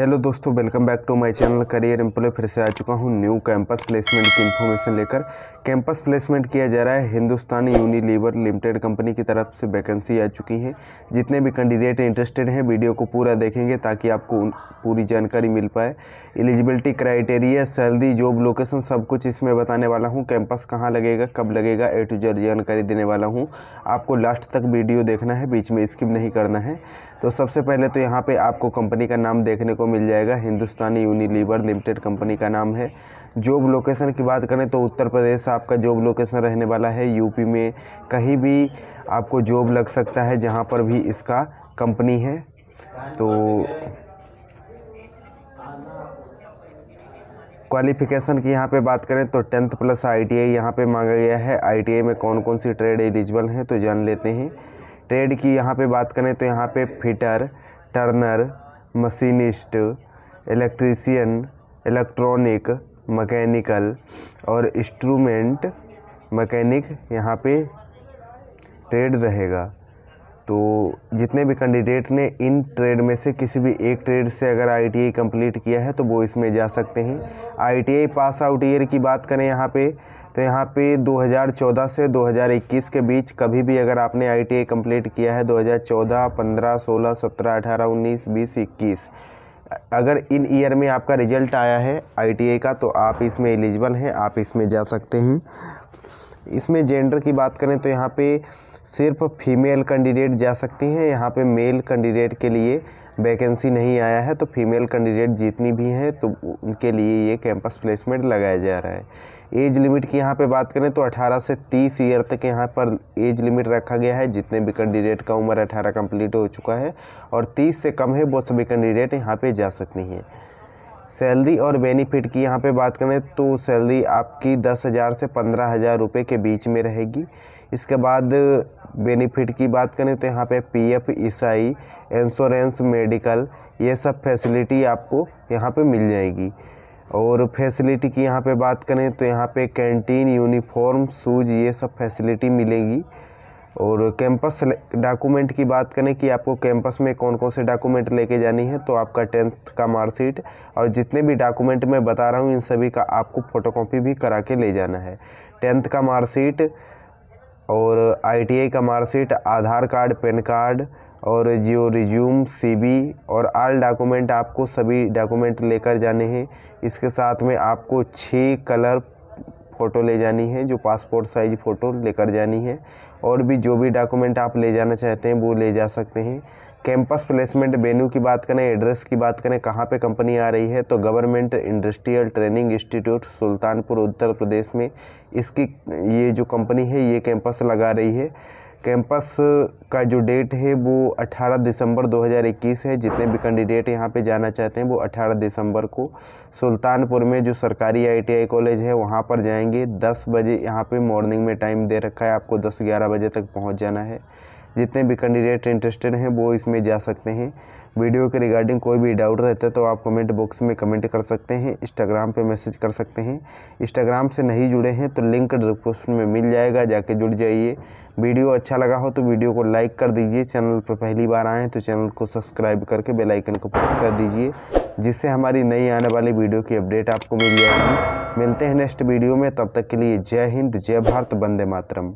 hello दोस्तों welcome back to my channel career employ फिर से आ चुका हूँ न्यू कैंपस प्लेसमेंट की इन्फॉर्मेशन लेकर कैंपस प्लेसमेंट किया जा रहा है हिंदुस्तान यूनिलीवर लिमिटेड कंपनी की तरफ से वैकेंसी आ चुकी है जितने भी कैंडिडेट इंटरेस्टेड हैं वीडियो को पूरा देखेंगे ताकि आपको पूरी जानकारी मिल पाए eligibility criteria salary job location सब कुछ इसमें बताने वाला हूँ कैंपस कहाँ लगेगा कब लगेगा ए टू जेड जानकारी देने वाला हूँ आपको लास्ट तक वीडियो देखना है बीच में स्किप नहीं करना है तो सबसे पहले तो यहाँ पे आपको कंपनी का नाम देखने को मिल जाएगा हिंदुस्तानी यूनिलीवर लिमिटेड कंपनी का नाम है जॉब लोकेशन की बात करें तो उत्तर प्रदेश आपका जॉब लोकेशन रहने वाला है यूपी में कहीं भी आपको जॉब लग सकता है जहाँ पर भी इसका कंपनी है तो क्वालिफ़िकेशन की यहाँ पे बात करें तो tenth plus I T I यहाँ पर मांगा गया है आई टी आई में कौन कौन सी ट्रेड एलिजिबल हैं तो जान लेते हैं ट्रेड की यहाँ पे बात करें तो यहाँ पे fitter turner machinist electrician electronic mechanical और इंस्ट्रूमेंट मैकेनिक यहाँ पे ट्रेड रहेगा तो जितने भी कैंडिडेट ने इन ट्रेड में से किसी भी एक ट्रेड से अगर आई कंप्लीट किया है तो वो इसमें जा सकते हैं आई पास आउट ईयर की बात करें यहाँ पे तो यहाँ पे 2014 से 2021 के बीच कभी भी अगर आपने आई कंप्लीट किया है 2014, 15, 16, 17, 18, 19, 20, 21 अगर इन ईयर में आपका रिजल्ट आया है आई का तो आप इसमें एलिजिबल हैं आप इसमें जा सकते हैं इसमें जेंडर की बात करें तो यहाँ पे सिर्फ फीमेल कैंडिडेट जा सकती हैं यहाँ पे मेल कैंडिडेट के लिए वैकेंसी नहीं आया है तो फीमेल कैंडिडेट जितनी भी हैं तो उनके लिए ये कैंपस प्लेसमेंट लगाया जा रहा है एज लिमिट की यहाँ पे बात करें तो 18 से 30 ईयर तक यहाँ पर एज लिमिट रखा गया है जितने भी कैंडिडेट का उम्र 18 कंप्लीट हो चुका है और 30 से कम है वो सभी कैंडिडेट यहाँ पे जा सकती हैं सैलरी और बेनिफिट की यहाँ पे बात करें तो सैलरी आपकी दस हज़ार से पंद्रह हज़ार रुपये के बीच में रहेगी इसके बाद बेनिफिट की बात करें तो यहाँ पे पीएफ ईसाई इंश्योरेंस मेडिकल ये सब फैसिलिटी आपको यहाँ पे मिल जाएगी और फैसिलिटी की यहाँ पे बात करें तो यहाँ पे कैंटीन यूनिफॉर्म शूज ये सब फैसिलिटी मिलेगी और कैंपस डॉक्यूमेंट की बात करें कि आपको कैंपस में कौन कौन से डॉक्यूमेंट लेके जानी है तो आपका टेंथ का मार्कशीट और जितने भी डॉक्यूमेंट मैं बता रहा हूँ इन सभी का आपको फ़ोटोकॉपी भी करा के ले जाना है टेंथ का मार्कशीट और आईटीआई का marksheet Aadhaar card PAN card और जियो रिज्यूम सी और आल डॉक्यूमेंट आपको सभी डॉक्यूमेंट लेकर जाने हैं इसके साथ में आपको छः कलर फ़ोटो ले जानी है जो पासपोर्ट साइज फ़ोटो लेकर जानी है और भी जो भी डॉक्यूमेंट आप ले जाना चाहते हैं वो ले जा सकते हैं कैंपस प्लेसमेंट वेन्यू की बात करें एड्रेस की बात करें कहाँ पे कंपनी आ रही है तो government industrial training institute Sultanpur Uttar Pradesh में इसकी ये जो कंपनी है ये कैंपस लगा रही है कैंपस का जो डेट है वो 18 दिसंबर 2021 है जितने भी कैंडिडेट यहाँ पे जाना चाहते हैं वो 18 दिसंबर को सुल्तानपुर में जो सरकारी आईटीआई कॉलेज है वहाँ पर जाएंगे 10 बजे यहाँ पे मॉर्निंग में टाइम दे रखा है आपको 10-11 बजे तक पहुँच जाना है जितने भी कैंडिडेट इंटरेस्टेड हैं वो इसमें जा सकते हैं वीडियो के रिगार्डिंग कोई भी डाउट रहता है तो आप कमेंट बॉक्स में कमेंट कर सकते हैं इंस्टाग्राम पे मैसेज कर सकते हैं इंस्टाग्राम से नहीं जुड़े हैं तो लिंक डिस्क्रिप्शन में मिल जाएगा जाके जुड़ जाइए वीडियो अच्छा लगा हो तो वीडियो को लाइक कर दीजिए चैनल पर पहली बार आएँ तो चैनल को सब्सक्राइब करके बेलाइकन को प्रेस कर दीजिए जिससे हमारी नई आने वाली वीडियो की अपडेट आपको मिल जाएगी मिलते हैं नेक्स्ट वीडियो में तब तक के लिए जय हिंद जय भारत वंदे मातरम